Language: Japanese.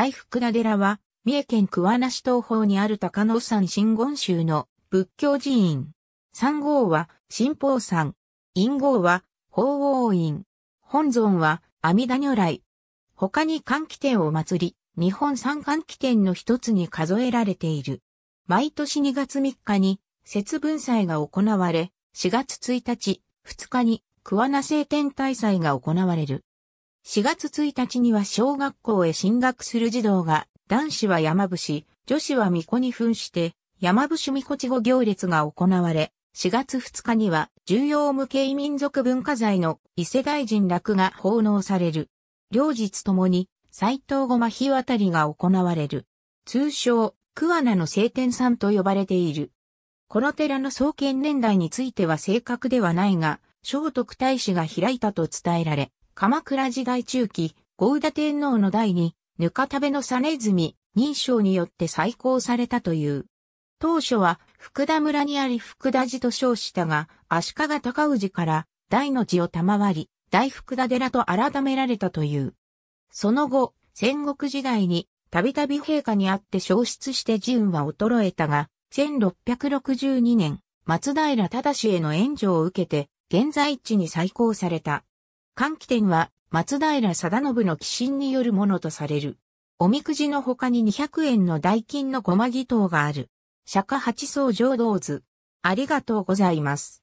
大福田寺は、三重県桑名市東方にある高野山真言宗の仏教寺院。三号は神宝山。陰号は法王院。本尊は阿弥陀如来。他に換気点を祀り、日本三換気点の一つに数えられている。毎年2月3日に節分祭が行われ、4月1日、2日に桑名聖天大祭が行われる。4月1日には小学校へ進学する児童が、男子は山伏、女子は巫女に扮して、山伏巫女稚後行列が行われ、4月2日には重要無形民族文化財の伊勢大臣落が奉納される。両日ともに斎藤ごま日渡りが行われる。通称、桑名の聖天さんと呼ばれている。この寺の創建年代については正確ではないが、聖徳太子が開いたと伝えられ、鎌倉時代中期、合田天皇の代に、ぬかたべの実み、認証によって再興されたという。当初は福田村にあり福田寺と称したが、足利高氏から大の字を賜り、大福田寺と改められたという。その後、戦国時代にたびたび陛下にあって消失して寺運は衰えたが、1662年、松平忠への援助を受けて、現在地に再興された。換気店は松平定信の寄進によるものとされる。おみくじの他に200円の代金の小間木等がある。釈迦八層浄土図。ありがとうございます。